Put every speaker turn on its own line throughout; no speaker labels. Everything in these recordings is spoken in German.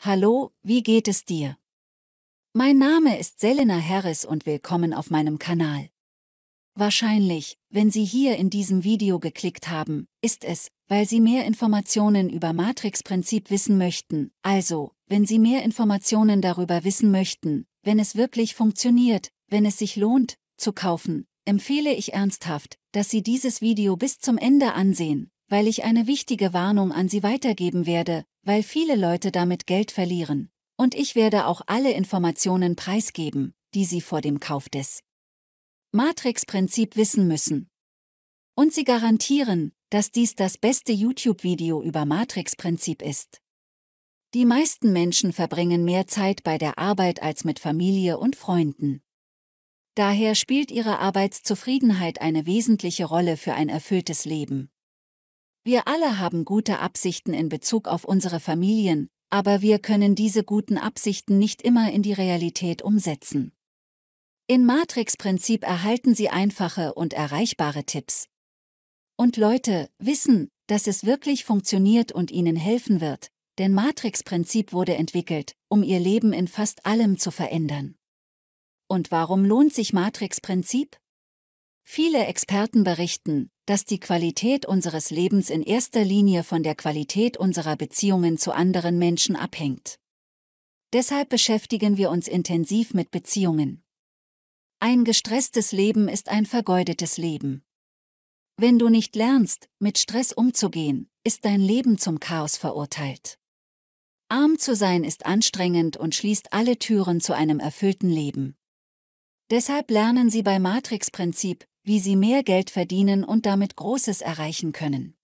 Hallo, wie geht es dir? Mein Name ist Selena Harris und willkommen auf meinem Kanal. Wahrscheinlich, wenn Sie hier in diesem Video geklickt haben, ist es, weil Sie mehr Informationen über Matrix-Prinzip wissen möchten, also, wenn Sie mehr Informationen darüber wissen möchten, wenn es wirklich funktioniert, wenn es sich lohnt, zu kaufen, empfehle ich ernsthaft, dass Sie dieses Video bis zum Ende ansehen, weil ich eine wichtige Warnung an Sie weitergeben werde, weil viele Leute damit Geld verlieren, und ich werde auch alle Informationen preisgeben, die Sie vor dem Kauf des Matrix-Prinzip wissen müssen. Und Sie garantieren, dass dies das beste YouTube-Video über Matrix-Prinzip ist. Die meisten Menschen verbringen mehr Zeit bei der Arbeit als mit Familie und Freunden. Daher spielt ihre Arbeitszufriedenheit eine wesentliche Rolle für ein erfülltes Leben. Wir alle haben gute Absichten in Bezug auf unsere Familien, aber wir können diese guten Absichten nicht immer in die Realität umsetzen. In Matrix-Prinzip erhalten Sie einfache und erreichbare Tipps. Und Leute, wissen, dass es wirklich funktioniert und Ihnen helfen wird, denn Matrix-Prinzip wurde entwickelt, um Ihr Leben in fast allem zu verändern. Und warum lohnt sich Matrix-Prinzip? Viele Experten berichten, dass die Qualität unseres Lebens in erster Linie von der Qualität unserer Beziehungen zu anderen Menschen abhängt. Deshalb beschäftigen wir uns intensiv mit Beziehungen. Ein gestresstes Leben ist ein vergeudetes Leben. Wenn du nicht lernst, mit Stress umzugehen, ist dein Leben zum Chaos verurteilt. Arm zu sein ist anstrengend und schließt alle Türen zu einem erfüllten Leben. Deshalb lernen sie bei Matrix-Prinzip, wie sie mehr Geld verdienen und damit Großes erreichen können.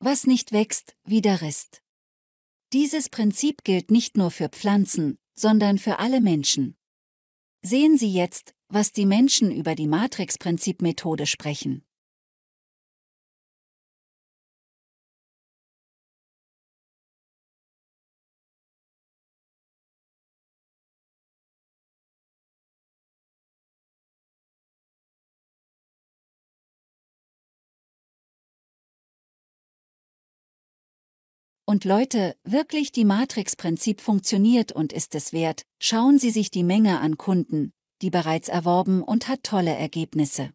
Was nicht wächst, wieder risst. Dieses Prinzip gilt nicht nur für Pflanzen, sondern für alle Menschen. Sehen Sie jetzt, was die Menschen über die Matrix-Prinzip-Methode sprechen. Und Leute, wirklich die Matrix-Prinzip funktioniert und ist es wert, schauen Sie sich die Menge an Kunden, die bereits erworben und hat tolle Ergebnisse.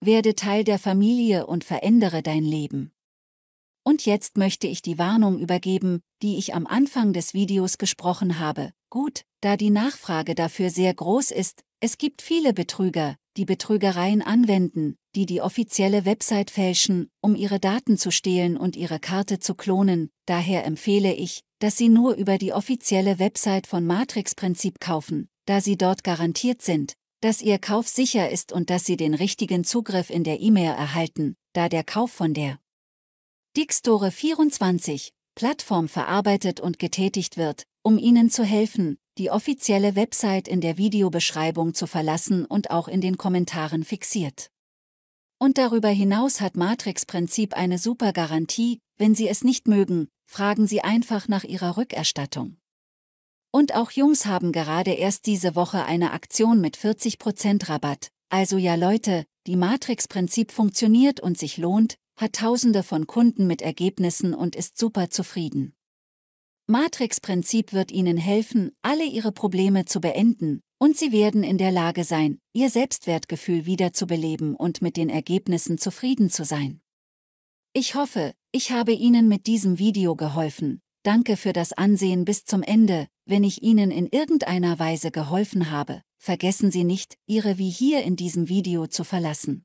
Werde Teil der Familie und verändere dein Leben. Und jetzt möchte ich die Warnung übergeben, die ich am Anfang des Videos gesprochen habe. Gut, da die Nachfrage dafür sehr groß ist, es gibt viele Betrüger, die Betrügereien anwenden, die die offizielle Website fälschen, um ihre Daten zu stehlen und ihre Karte zu klonen, daher empfehle ich, dass Sie nur über die offizielle Website von Matrix Prinzip kaufen, da Sie dort garantiert sind, dass Ihr Kauf sicher ist und dass Sie den richtigen Zugriff in der E-Mail erhalten, da der Kauf von der Dickstore 24 Plattform verarbeitet und getätigt wird, um Ihnen zu helfen, die offizielle Website in der Videobeschreibung zu verlassen und auch in den Kommentaren fixiert. Und darüber hinaus hat Matrix-Prinzip eine super Garantie, wenn Sie es nicht mögen, fragen Sie einfach nach Ihrer Rückerstattung. Und auch Jungs haben gerade erst diese Woche eine Aktion mit 40% Rabatt, also ja Leute, die Matrix-Prinzip funktioniert und sich lohnt, hat tausende von Kunden mit Ergebnissen und ist super zufrieden. Matrix-Prinzip wird Ihnen helfen, alle Ihre Probleme zu beenden, und Sie werden in der Lage sein, Ihr Selbstwertgefühl wiederzubeleben und mit den Ergebnissen zufrieden zu sein. Ich hoffe, ich habe Ihnen mit diesem Video geholfen. Danke für das Ansehen bis zum Ende. Wenn ich Ihnen in irgendeiner Weise geholfen habe, vergessen Sie nicht, Ihre wie hier in diesem Video zu verlassen.